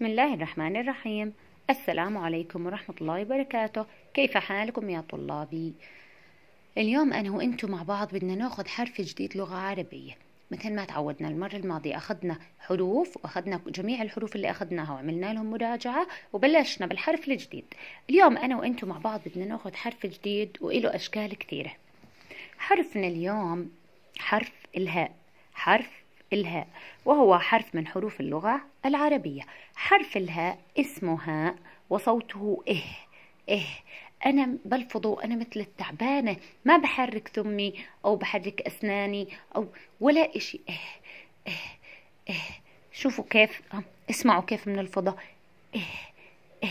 بسم الله الرحمن الرحيم السلام عليكم ورحمة الله وبركاته كيف حالكم يا طلابي اليوم أنا وإنتوا مع بعض بدنا ناخد حرف جديد لغة عربية مثل ما تعودنا المرة الماضية أخذنا حروف وأخذنا جميع الحروف اللي أخذناها وعملنا لهم مراجعة وبلشنا بالحرف الجديد اليوم أنا وإنتوا مع بعض بدنا ناخد حرف جديد وإله أشكال كثيرة حرفنا اليوم حرف الهاء حرف الهاء وهو حرف من حروف اللغة العربية حرف الهاء اسمه هاء وصوته إه إه أنا بلفظه أنا مثل التعبانة ما بحرك ثمي أو بحرك أسناني أو ولا إشي إه إه إه شوفوا كيف آه، اسمعوا كيف من الفضة إه إه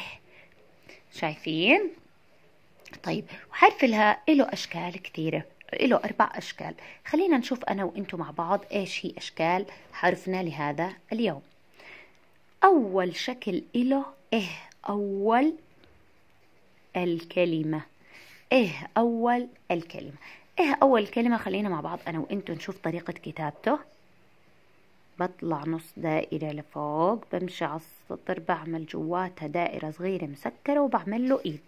شايفين؟ طيب وحرف الهاء له أشكال كثيرة له أربع أشكال خلينا نشوف أنا وإنتو مع بعض إيش هي أشكال حرفنا لهذا اليوم أول شكل إله إيه أول الكلمة إيه أول الكلمة إيه أول كلمة خلينا مع بعض أنا وإنتو نشوف طريقة كتابته بطلع نص دائرة لفوق بمشي على السطر بعمل جواتها دائرة صغيرة مسكرة وبعمل له ايد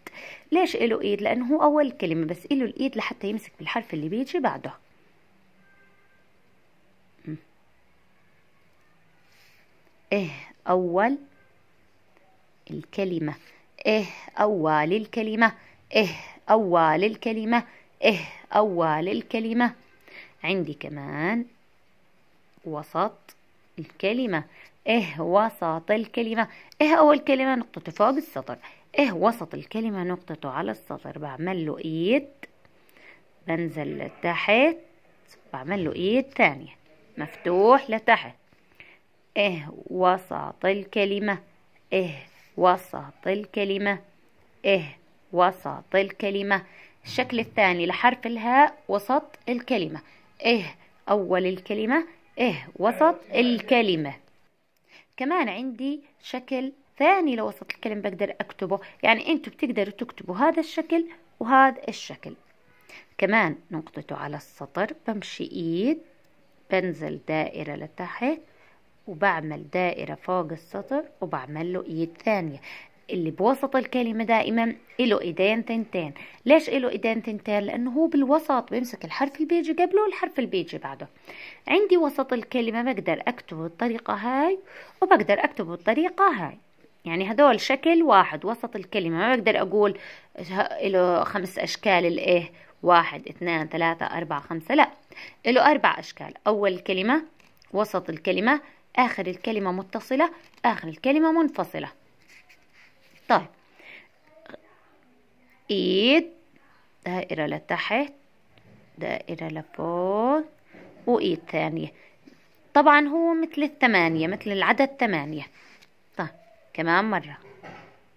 ليش له ايد لانه هو اول كلمة بس له الايد لحتى يمسك بالحرف اللي بيجي بعده ايه اول الكلمة إه أول الكلمة إه أول الكلمة إه أول الكلمة عندي كمان وسط الكلمة إه وسط الكلمة إه أول كلمة نقطة فوق السطر إه وسط الكلمة نقطته على السطر بعمل له إيد بنزل لتحت بعمل له إيد ثانية مفتوح لتحت إه وسط الكلمة إه وسط الكلمة إه وسط الكلمة الشكل الثاني لحرف الهاء وسط الكلمة إه أول الكلمة إيه وسط الكلمة كمان عندي شكل ثاني لوسط الكلمة بقدر أكتبه يعني أنتوا بتقدروا تكتبوا هذا الشكل وهذا الشكل كمان نقطته على السطر بمشي إيد بنزل دائرة لتحت وبعمل دائرة فوق السطر وبعمل له إيد ثانية اللي بوسط الكلمة دائما له ايدين تنتين ليش له ايدين تنتين لانه هو بالوسط بيمسك الحرف اللي بيجي قبله والحرف اللي بيجي بعده عندي وسط الكلمة بقدر اكتبه بالطريقة هاي وبقدر اكتبه بالطريقة هاي يعني هدول شكل واحد وسط الكلمة ما بقدر اقول له خمس اشكال الايه واحد اثنان ثلاثة أربعة خمسة لا له أربع أشكال أول كلمة وسط الكلمة آخر الكلمة متصلة آخر الكلمة منفصلة طيب ايد دائرة لتحت دائرة لفوق وايد ثانية طبعا هو مثل الثمانية مثل العدد ثمانية طيب كمان مرة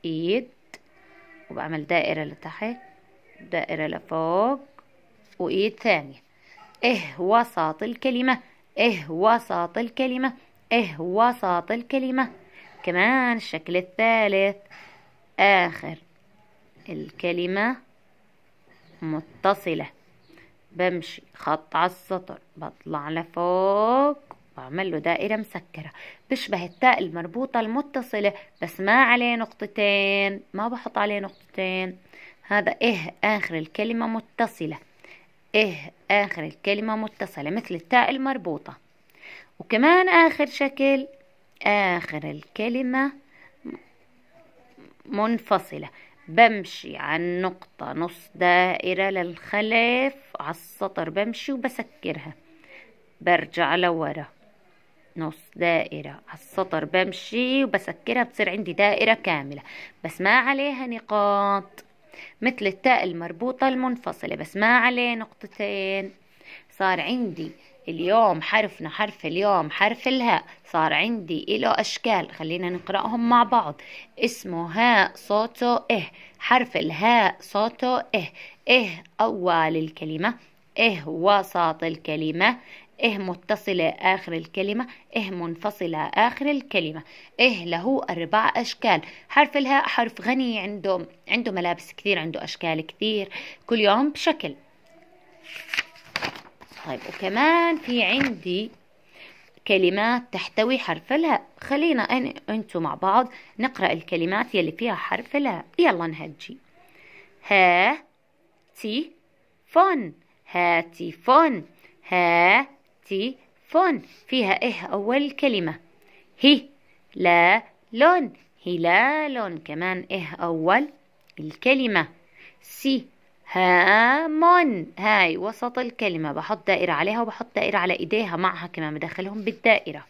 ايد وبعمل دائرة لتحت دائرة لفوق وايد ثانية اه وسط الكلمة اه وسط الكلمة اه وسط الكلمة كمان الشكل الثالث آخر الكلمة متصلة بمشي خط على السطر بطلع لفوق بعمل له دائرة مسكرة بشبه التاء المربوطة المتصلة بس ما عليه نقطتين ما بحط عليه نقطتين هذا إه آخر الكلمة متصلة إه آخر الكلمة متصلة مثل التاء المربوطة وكمان آخر شكل آخر الكلمة منفصلة بمشي عن نقطة نص دائرة للخلف على السطر بمشي وبسكرها برجع لورا نص دائرة على السطر بمشي وبسكرها بتصير عندي دائرة كاملة بس ما عليها نقاط مثل التاء المربوطة المنفصلة بس ما عليه نقطتين صار عندي اليوم حرفنا حرف اليوم حرف الهاء صار عندي له أشكال خلينا نقرأهم مع بعض اسمه هاء صوته إه حرف الهاء صوته إه إه أول الكلمة إه وسط الكلمة إه متصلة آخر الكلمة إه منفصلة آخر الكلمة إه له أربع أشكال حرف الهاء حرف غني عنده عنده ملابس كثير عنده أشكال كثير كل يوم بشكل طيب وكمان في عندي كلمات تحتوي حرف الهاء خلينا أن أنتوا مع بعض نقرأ الكلمات يلي فيها حرف الهاء يلا نهجي ها تي فون هاتي فون ها تي فون فيها إيه أول كلمة هي لا لون هلالون كمان إيه أول الكلمة سي هامون هاي وسط الكلمة بحط دائرة عليها وبحط دائرة على ايديها معها كمان بدخلهم بالدائرة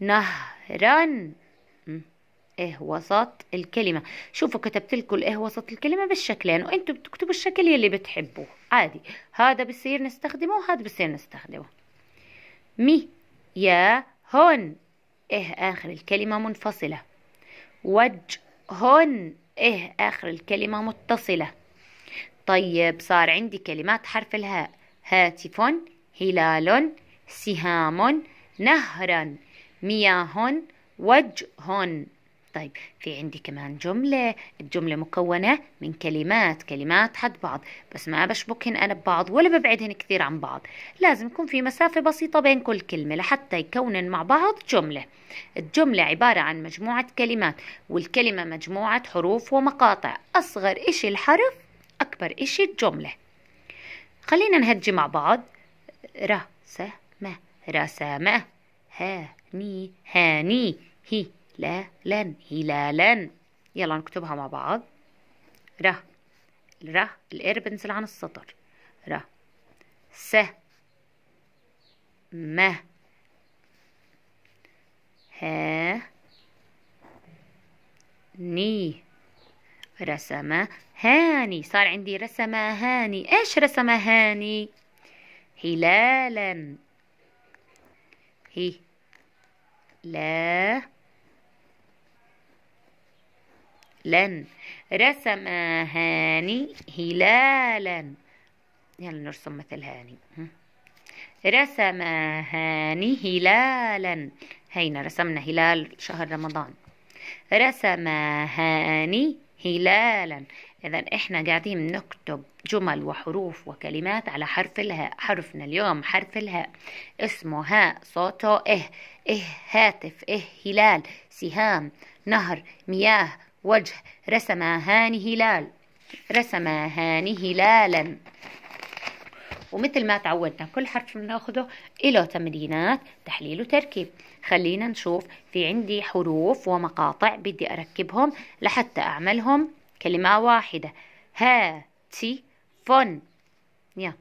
نهرا ايه وسط الكلمة شوفوا كتبت لكم الايه وسط الكلمة بالشكلين وانتوا بتكتبوا الشكل يلي بتحبوه عادي هذا بصير نستخدمه وهذا بصير نستخدمه مي يا هون ايه اخر الكلمة منفصلة وج هون ايه اخر الكلمة متصلة طيب صار عندي كلمات حرف الهاء هاتف هلال سهام نهرا مياه وجه طيب في عندي كمان جملة الجملة مكونة من كلمات كلمات حد بعض بس ما بشبكهن أنا ببعض ولا ببعدهن كثير عن بعض لازم يكون في مسافة بسيطة بين كل كلمة لحتى يكونن مع بعض جملة الجملة عبارة عن مجموعة كلمات والكلمة مجموعة حروف ومقاطع أصغر إشي الحرف أكبر إشي الجملة خلينا نهجي مع بعض رسمة رسمة هاني هاني هلالا هلالا يلا نكتبها مع بعض ر ر الإر بنزل عن السطر ر س م ها ني رسم هاني صار عندي رسم هاني ايش رسم هاني هلالا هي لا لن رسم هاني هلالا يلا نرسم مثل هاني رسم هاني هلالا هينا رسمنا هلال شهر رمضان رسم هاني هلالا إذا إحنا قاعدين نكتب جمل وحروف وكلمات على حرف الهاء حرفنا اليوم حرف الهاء اسمه هاء صوته إه إه هاتف إه هلال سهام نهر مياه وجه رسم هاني هلال رسم هاني هلالا ومثل ما تعودنا كل حرف بناخذه له تمرينات تحليل وتركيب خلينا نشوف في عندي حروف ومقاطع بدي أركبهم لحتى أعملهم كلمة واحدة ها تي فن يا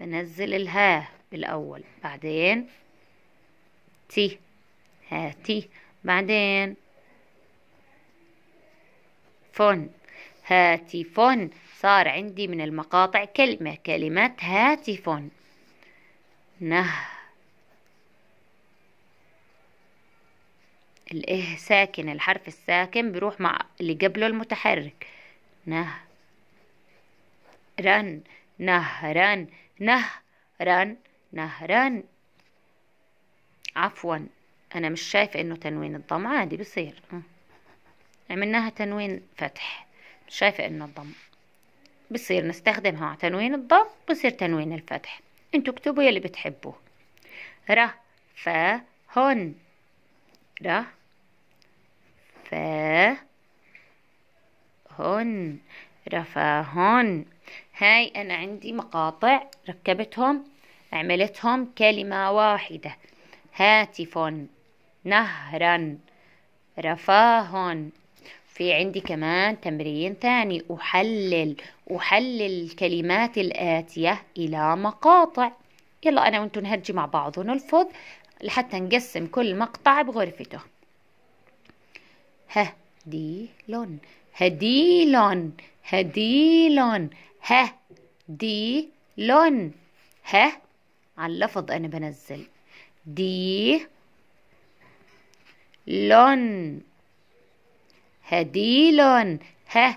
بنزل الها بالأول بعدين تي هاتي بعدين فن هاتي فن صار عندي من المقاطع كلمة كلمة هاتف نه الإه ساكن الحرف الساكن بروح مع اللي قبله المتحرك نه رن نهرا نهرا نهرن عفوا أنا مش شايفة إنه تنوين الضم عادي بصير أمم. عملناها يعني تنوين فتح مش شايفة إنه الضم بصير نستخدمها مع تنوين الضم بصير تنوين الفتح انتوا اكتبوا يلي بتحبوه ر ف هون ر ف هن هون هاي انا عندي مقاطع ركبتهم عملتهم كلمة واحدة هاتف نهرا رفاه في عندي كمان تمرين ثاني أحلل أحلل الكلمات الآتية إلى مقاطع يلا أنا وأنتم نهجي مع بعض ونلفظ لحتى نقسم كل مقطع بغرفته هديلون هديلون هديلون هديلون ه على اللفظ أنا بنزل دي لون هديل ه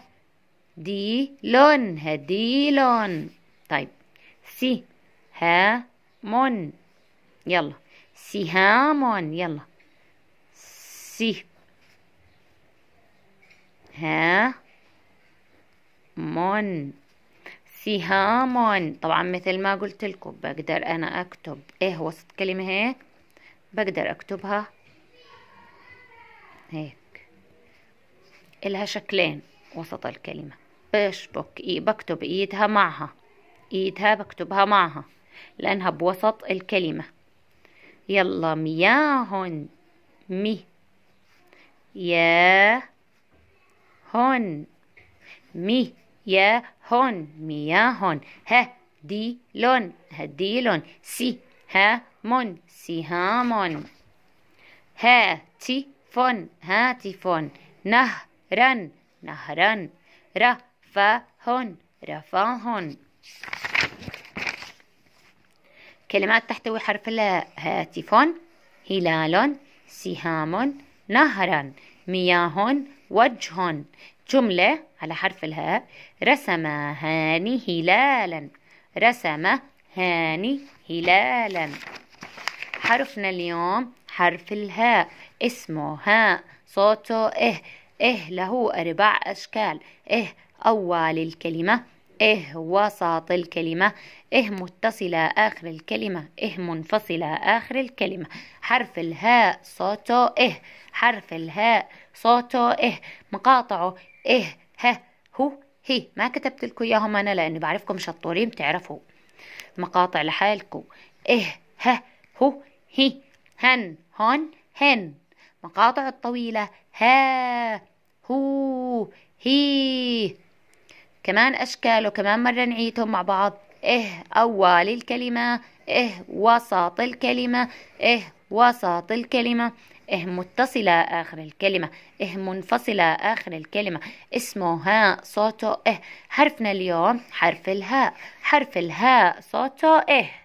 لون هديلون طيب سي ها مون يلا مون يلا سي ها مون مون طبعا مثل ما قلت لكم بقدر انا اكتب ايه وسط كلمه هيك بقدر اكتبها هيك إلها شكلين وسط الكلمة بشبك إيه بكتب إيدها معها إيدها بكتبها معها لأنها بوسط الكلمة يلا مياهن مي يا هون مي يا هون مياهن ها دي لون دي لون سي ها فون ها تي فون نه رن نهرا رفهن رفاه كلمات تحتوي حرف الهاء هاتف هلال سهام نهرا مياه وجه جملة على حرف الهاء رسم هاني هلالا رسم هاني هلالا حرفنا اليوم حرف الهاء اسمه هاء صوته إه إه له أربع أشكال إه أول الكلمة إه وسط الكلمة إه متصلة آخر الكلمة إه منفصلة آخر الكلمة حرف الهاء صوته إه حرف الهاء صوته إه مقاطعه إه ه هو هي ما كتبت لكم إياهم أنا لأني بعرفكم شطورين بتعرفوا مقاطع لحالكم إه ه هو هي هن هون هن مقاطع الطويلة ها هو هي كمان أشكاله كمان مرة نعيدهم مع بعض إه أول الكلمة إه وسط الكلمة إه وسط الكلمة إه متصلة آخر الكلمة إه منفصلة آخر الكلمة اسمه هاء صوته إه حرفنا اليوم حرف الهاء حرف الهاء صوته إه